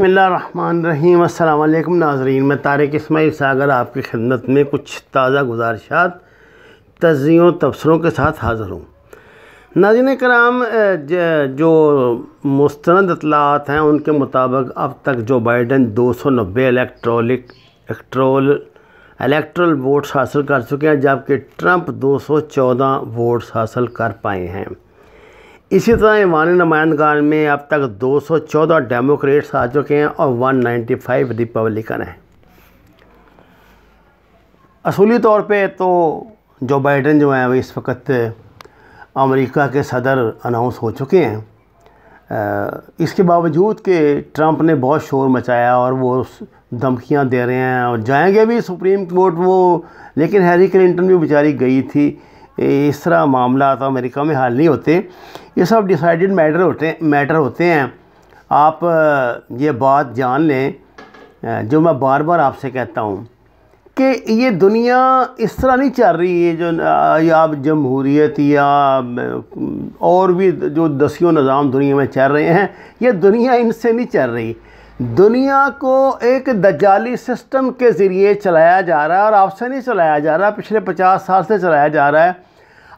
बसमिलीम अल्लाम नाजरीन मैं तारक इसमाई सागर आपकी खिदमत में कुछ ताज़ा गुजारिशात तजियों तबसरों के साथ हाज़िर हूँ नाजिन कराम जो मुस्ंद अतलात हैं उनके मुताबिक अब तक जो बाइडन दो सौ नब्बे इलेक्ट्रॉलिक एक्ट्रोल इलेक्ट्रल वोट्स हासिल कर चुके हैं जबकि ट्रंप दो सौ चौदह वोट्स हासिल कर पाए हैं इसी तरह ईमानी नुमाइंदगान में अब तक 214 डेमोक्रेट्स आ चुके हैं और 195 रिपब्लिकन हैं असूली तौर पे तो जो बाइडन जो हैं वो इस वक्त अमेरिका के सदर अनाउंस हो चुके हैं इसके बावजूद कि ट्रंप ने बहुत शोर मचाया और वो धमकियां दे रहे हैं और जाएंगे भी सुप्रीम कोर्ट वो लेकिन हैरी क्लिंटन भी बेचारी गई थी इस तरह मामला तो अमेरिका में हाल नहीं होते ये सब डिसाइडेड मैटर होते मैटर होते हैं आप ये बात जान लें जो मैं बार बार आपसे कहता हूँ कि ये दुनिया इस तरह नहीं चल रही है जो या जमहूरीत या और भी जो दसियों निज़ाम दुनिया में चल रहे हैं ये दुनिया इनसे नहीं चल रही दुनिया को एक दजाली सिस्टम के ज़रिए चलाया जा रहा है और आपसे नहीं चलाया जा रहा पिछले पचास साल से चलाया जा रहा है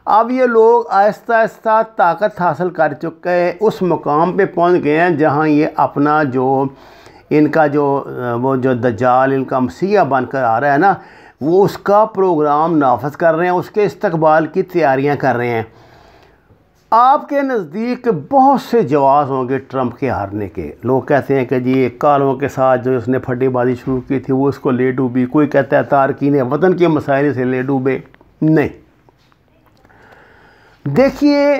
अब ये लोग आहिस्ता आहिस्ता ताकत हासिल कर चुके हैं उस मुकाम पे पहुंच गए हैं जहां ये अपना जो इनका जो वो जो दजाल इनका मसीहा बनकर आ रहा है ना वो उसका प्रोग्राम नाफज कर रहे हैं उसके इस्तबाल की तैयारियां कर रहे हैं आपके नज़दीक बहुत से जवाब होंगे ट्रंप के हारने के लोग कहते हैं कि जी कालों के साथ जो उसने फटेबाजी शुरू की थी वो उसको ले डूबी कोई कहता है तारकिन वतन के मसाइल से ले डूबे नहीं देखिए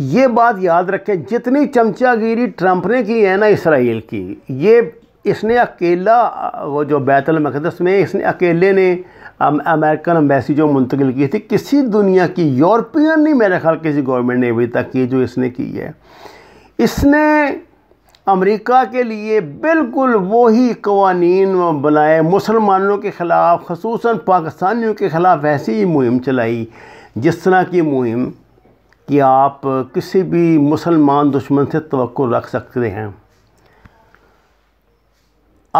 ये बात याद रखें जितनी चमचागिरी ट्रंप ने की है ना इसराइल की ये इसने अकेला वो जो बैतुल मकदस में इसने अकेले ने अमेरिकन अम्बेसी जो मुंतकिल की थी किसी दुनिया की यूरोपियन नहीं मेरे ख्याल किसी गवर्नमेंट ने अभी तक की जो इसने की है इसने अमेरिका के लिए बिल्कुल वही कवानीन बनाए मुसलमानों के ख़िलाफ़ खसूस पाकिस्तानियों के ख़िलाफ़ ऐसी ही मुहिम चलाई जिस तरह की मुहिम कि आप किसी भी मुसलमान दुश्मन से तो रख सकते हैं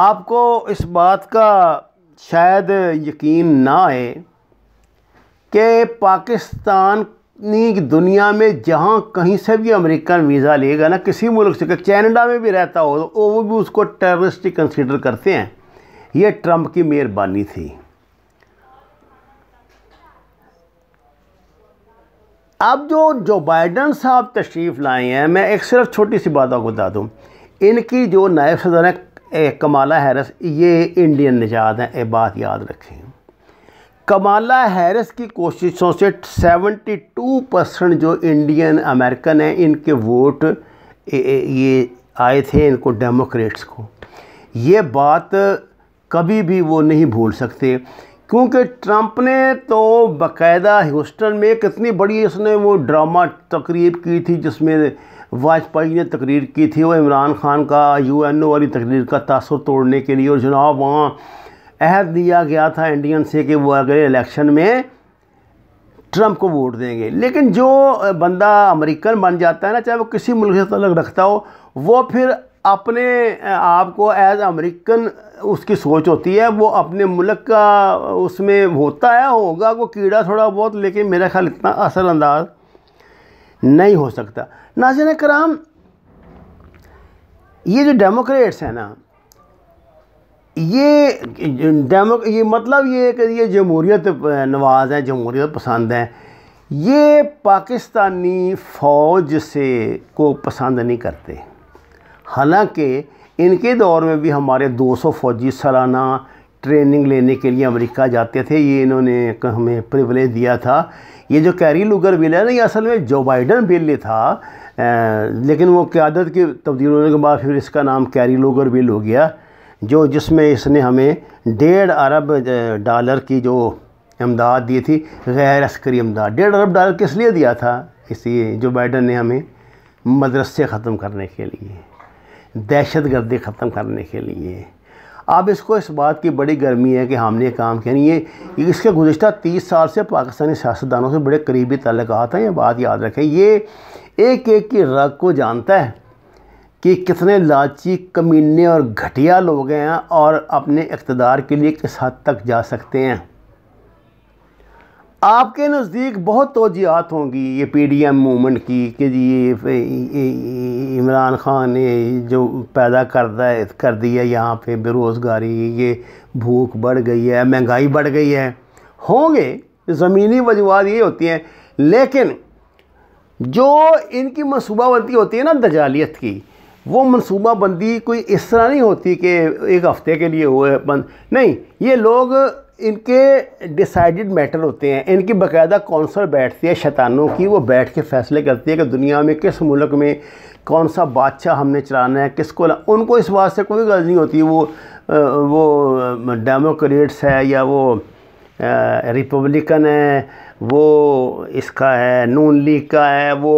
आपको इस बात का शायद यकीन ना आए कि पाकिस्तान अपनी दुनिया में जहाँ कहीं से भी अमेरिकन वीज़ा लेगा ना किसी मुल्क से कैनेडा में भी रहता हो तो वो भी उसको टेररिस्ट ही कंसिडर करते हैं ये ट्रंप की मेहरबानी थी अब जो जो बाइडन साहब तशरीफ़ लाए हैं मैं एक सिर्फ छोटी सी बात आपको बता दूँ इनकी जो नायब सदर कमाला हैरस ये इंडियन निजात हैं ये बात याद रखें कमाला हैरिस की कोशिशों से 72 परसेंट जो इंडियन अमेरिकन हैं इनके वोट ये आए थे इनको डेमोक्रेट्स को ये बात कभी भी वो नहीं भूल सकते क्योंकि ट्रंप ने तो बकायदा ह्यूस्टन में कितनी बड़ी उसने वो ड्रामा तकरीब की थी जिसमें वाजपेयी ने तकरीर की थी वो इमरान खान का यूएनओ वाली तकरीर का तासर तोड़ने के लिए और जनाब वहाँ अहद दिया गया था इंडियन से कि वो अगले इलेक्शन में ट्रंप को वोट देंगे लेकिन जो बंदा अमेरिकन बन जाता है ना चाहे वो किसी मुल्क से तलक रखता हो वो फिर अपने आप को एज अमेरिकन उसकी सोच होती है वो अपने मुल्क का उसमें होता है होगा वो कीड़ा थोड़ा बहुत लेकिन मेरा ख्याल इतना असरअंदाज नहीं हो सकता नाजन कराम ये जो डेमोक्रेट्स हैं ना ये डेमो ये मतलब ये कि ये जमहूरीत नवाज़ है जमहूरीत पसंद है ये पाकिस्तानी फ़ौज से को पसंद नहीं करते हालांकि इनके दौर में भी हमारे 200 फौजी सालाना ट्रेनिंग लेने के लिए अमेरिका जाते थे ये इन्होंने हमें प्रिवलेज दिया था ये जो कैरी लुगर बिल है ना ये असल में जो बाइडन बिल था लेकिन वो क्यादत की तब्दील होने के बाद फिर इसका नाम कैरी लुगर बिल हो गया जो जिसमें इसने हमें डेढ़ अरब डॉलर की जो इमदाद दी थी गैर अस्करी इमदाद डेढ़ अरब डॉलर किस लिए दिया था इसी जो बाइडन ने हमें मदरसे ख़त्म करने के लिए दहशत गर्दी ख़त्म करने के लिए अब इसको इस बात की बड़ी गर्मी है कि हमने काम किया नहीं ये इसके गुज्त तीस साल से पाकिस्तानी सियासतदानों से बड़े करीबी तल्लक हैं ये बात याद रखें ये एक एक की रग को जानता है कि कितने लालची कमीने और घटिया लोग हैं और अपने इकतदार के लिए किस हद तक जा सकते हैं आपके नज़दीक बहुत तोजियात होंगी ये पी डी एम मूवमेंट की कि ये इमरान ख़ान ने जो पैदा है कर दी है यहाँ पे बेरोज़गारी ये भूख बढ़ गई है महंगाई बढ़ गई है होंगे ज़मीनी वजूहत ये होती हैं लेकिन जो इनकी मनसूबाबंदी होती है ना दजालियत की वो मनसूबा बंदी कोई इस तरह नहीं होती कि एक हफ़्ते के लिए हुए बंद नहीं ये लोग इनके डिसाइडेड मैटर होते हैं इनकी बाकायदा कौंसल बैठती है शैतानों की वो बैठ के फैसले करती है कि दुनिया में किस मुल्क में कौन सा बादशाह हमने चलाना है किसको ला... उनको इस बात से कोई गलत नहीं होती वो वो डेमोक्रेट्स है या वो रिपब्लिकन है वो इसका है नून लीग का है वो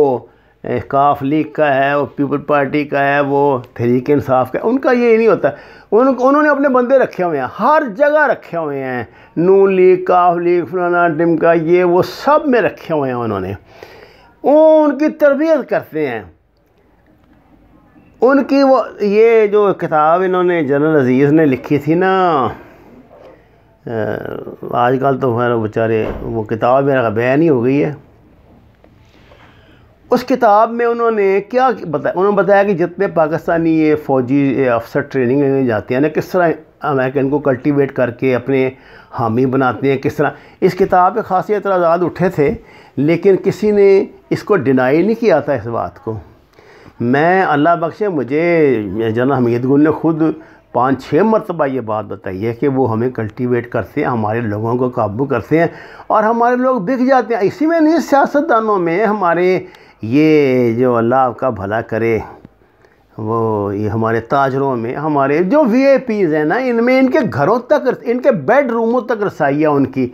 काफ लीग का है वो पीपल पार्टी का है वो तहरीक इंसाफ का उनका ये नहीं होता उन उन्होंने अपने बंदे रखे हुए हैं हर जगह रखे हुए हैं नून लीग काफ लीग फलाना डिमका ये वो सब में रखे हुए हैं उन्होंने वो उनकी तरबियत करते हैं उनकी वो ये जो किताब इन्होंने जनरल अजीज़ ने लिखी थी ना आजकल तो खैर बेचारे वो किताब मेरा बैन ही हो गई है उस किताब में उन्होंने क्या बताया उन्होंने बताया कि जितने पाकिस्तानी ये फ़ौजी अफसर ट्रेनिंग लेने जाते हैं ना किस तरह अमेरिकन को कल्टीवेट करके अपने हामी बनाते हैं किस तरह इस किताब के खासी एतराज़ात उठे थे लेकिन किसी ने इसको डिनाई नहीं किया था इस बात को मैं अल्लाह बख्शे मुझे जना हमीद गुल ने खुद पाँच छः मरतबा ये बात बताई है कि वो हमें कल्टीवेट करते हैं हमारे लोगों को काबू करते हैं और हमारे लोग बिक जाते हैं इसी में नहीं सियासतदानों में हमारे ये जो अल्लाह आपका भला करे वो ये हमारे ताजरों में हमारे जो वी आई पीज़ हैं ना इनमें इनके घरों तक इनके बेडरूमों तक रसाई है उनकी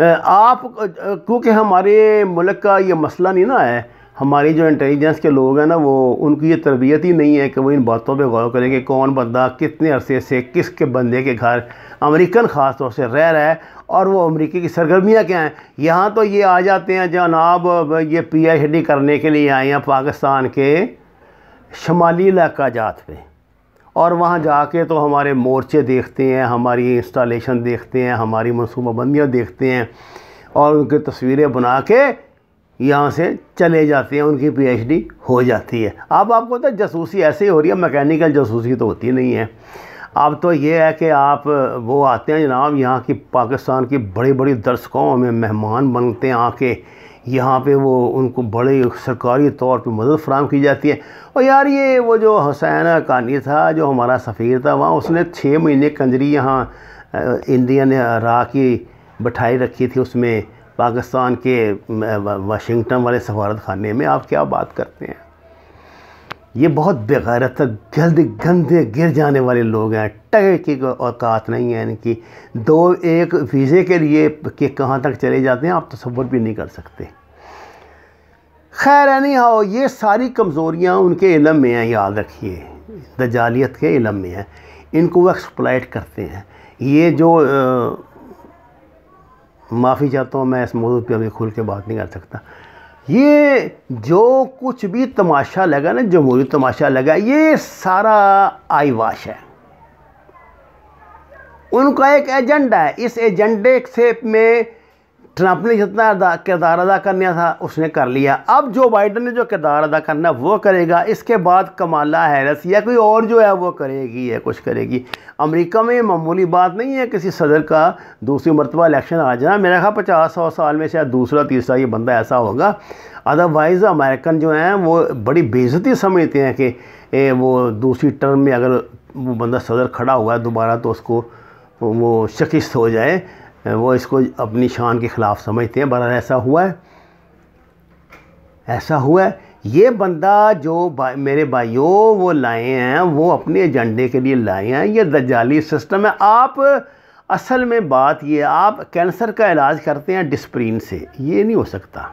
आप क्योंकि हमारे मुल्क का ये मसला नहीं ना है हमारी जो इंटेलिजेंस के लोग हैं ना वो उनकी ये तरबियत ही नहीं है कि वो इन बातों पे गौर करें कि कौन बंदा कितने अरसे से किस के बंदे के घर अमेरिकन ख़ास तौर से रह रहा है और वो अमेरिकी की सरगर्मियाँ क्या हैं यहाँ तो ये आ जाते हैं जनाब ये पी एच डी करने के लिए आए हैं पाकिस्तान के शमाली इलाका जात पे और वहाँ जाके तो हमारे मोर्चे देखते हैं हमारी इंस्टॉलेशन देखते हैं हमारी मनसूबाबंदियाँ देखते हैं और उनकी तस्वीरें बना के यहाँ से चले जाते हैं उनकी पीएचडी हो जाती है अब आपको तो जासूसी ऐसे ही हो रही है मैकेनिकल जासूसी तो होती नहीं है अब तो ये है कि आप वो आते हैं जनाब यहाँ की पाकिस्तान की बड़ी बड़ी दर्शकों में मेहमान बनते हैं आके यहाँ पे वो उनको बड़े सरकारी तौर पे मदद फ्राहम की जाती है और यार ये वो जो हुसैन कानी था जो हमारा सफ़ीर था वहाँ उसने छः महीने कंजरी यहाँ इंडियन रा की बिठाई रखी थी उसमें पाकिस्तान के वाशिंगटन वाले सफारत खाने में आप क्या बात करते हैं ये बहुत बेगैरत जल्द गंदे गिर जाने वाले लोग हैं टगे की औकात नहीं है इनकी दो एक वीज़े के लिए कि कहाँ तक चले जाते हैं आप तस्वर भी नहीं कर सकते खैर नहीं हाओ ये सारी कमज़ोरियाँ उनके इलम में हैं याद रखिए दजालियत के इलम में हैं इनको वो एक्सप्लाइट करते हैं ये जो आ, माफ़ी चाहता हूँ मैं इस मौजूद पर अभी खुल के बात नहीं कर सकता ये जो कुछ भी तमाशा लगा ना जमहूरी तमाशा लगा ये सारा आई वाश है उनका एक एजेंडा है इस एजेंडे से में ट्रंप ने जितना किरदार अदा करना था उसने कर लिया अब जो बाइडन ने जो किरदार अदा करना वो करेगा इसके बाद कमाला हैरस या कोई और जो है वो करेगी या कुछ करेगी अमेरिका में मामूली बात नहीं है किसी सदर का दूसरी मरतबा इलेक्शन आ जाना मेरा ख्याल पचास सौ साल में शायद दूसरा तीसरा ये बंदा ऐसा होगा अदरवाइज़ अमेरिकन जो हैं वो बड़ी बेजती समझते हैं कि ए, वो दूसरी टर्म में अगर वो बंदा सदर खड़ा हुआ है दोबारा तो उसको वो शिकस्त हो जाए वो इसको अपनी शान के ख़िलाफ़ समझते हैं बरहाल ऐसा हुआ है ऐसा हुआ है ये बंदा जो भाई मेरे भाइयों वो लाए हैं वो अपने एजेंडे के लिए लाए हैं ये दजाली सिस्टम है आप असल में बात ये आप कैंसर का इलाज करते हैं डिस्प्रीन से ये नहीं हो सकता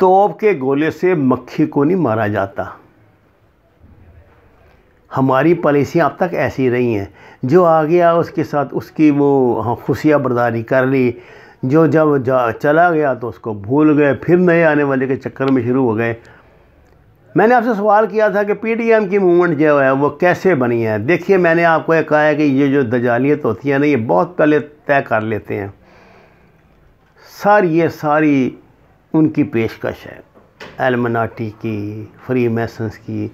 तोप के गोले से मक्खी को नहीं मारा जाता हमारी पॉलिसियाँ अब तक ऐसी रही हैं जो आ गया उसके साथ उसकी वो हाँ, ख़ुशियाँ बर्दारी कर ली जो जब जा, चला गया तो उसको भूल गए फिर नए आने वाले के चक्कर में शुरू हो गए मैंने आपसे सवाल किया था कि पीडीएम की मूवमेंट जो है वो कैसे बनी है देखिए मैंने आपको एक कहा है कि ये जो दजालियत होती है ना ये बहुत पहले तय कर लेते हैं सारी ये सारी उनकी पेशकश है एलमनाटी की फ्री मैसन्स की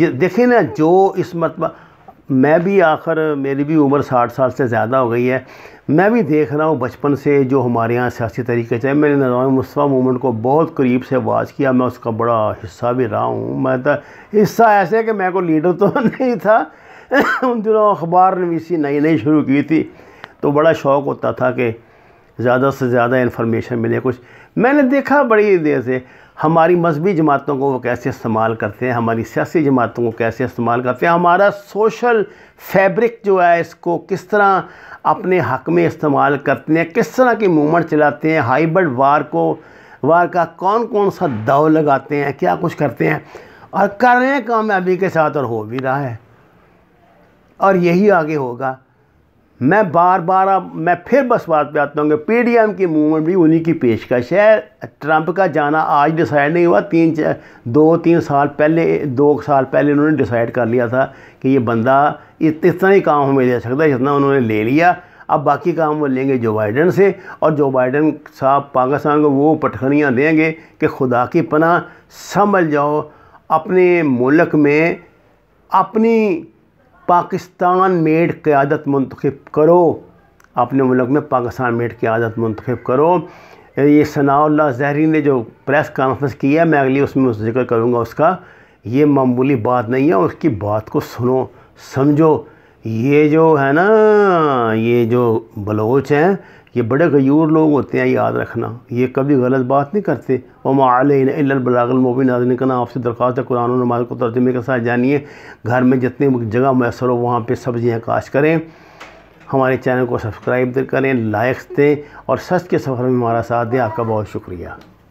देखिए ना जो इस मतलब मैं भी आखिर मेरी भी उम्र साठ साल से ज़्यादा हो गई है मैं भी देख रहा हूँ बचपन से जो हमारे यहाँ सियासी तरीके चाहे मैंने नजाम मुस्तफ़ा मूवमेंट को बहुत करीब से वाच किया मैं उसका बड़ा हिस्सा भी रहा हूँ मैं तो हिस्सा ऐसे कि मैं को लीडर तो नहीं था उन दिनों अखबार नवीसी नई नई शुरू की थी तो बड़ा शौक़ होता था कि ज़्यादा से ज़्यादा इन्फॉर्मेशन मिले कुछ मैंने देखा बड़ी देर से हमारी मजहबी जमातों को वो कैसे इस्तेमाल करते हैं हमारी सियासी जमातों को कैसे इस्तेमाल करते हैं हमारा सोशल फैब्रिक जो है इसको किस तरह अपने हक में इस्तेमाल करते हैं किस तरह की मूवमेंट चलाते हैं हाइब्रिड वार को वार का कौन कौन सा दाव लगाते हैं क्या कुछ करते हैं और कर रहे हैं कामयाबी के साथ और हो भी रहा है और यही आगे होगा मैं बार बार अब मैं फिर बस बात पे आता हूँ कि एम की मूवमेंट भी उन्हीं की पेशकश है ट्रंप का जाना आज डिसाइड नहीं हुआ तीन दो तीन साल पहले दो साल पहले उन्होंने डिसाइड कर लिया था कि ये बंदा इतना ही काम हमें दे सकता है जितना उन्होंने ले लिया अब बाकी काम वो लेंगे जो बाइडन से और जो बाइडन साहब पाकिस्तान को वो पटखनियाँ देंगे कि खुदा की पना संभल जाओ अपने मुल्क में अपनी पाकिस्तान मेड क़्यादत मंतखब करो अपने मुल्क में पाकिस्तान मेड क़्यादत मंतखब करो ये सनाउल्ला जहरी ने जो प्रेस कॉन्फ्रेंस की है मैं अगली उसमें जिक्र करूँगा उसका ये मामूली बात नहीं है उसकी बात को सुनो समझो ये जो है ना ये जो बलोच हैं ये बड़े गयूर लोग होते हैं याद रखना ये कभी गलत बात नहीं करते और मालबलागलमोबी नाजन का ना आपसे दरख्वास्त है कुरान नमाज को तर्जुमे के साथ जानिए घर में जितनी जगह मैसर हो वहाँ पर सब्ज़ियाँ काश करें हमारे चैनल को सब्सक्राइब करें लाइक्स दें और सच के सफ़र में हमारा साथ दें आपका बहुत शुक्रिया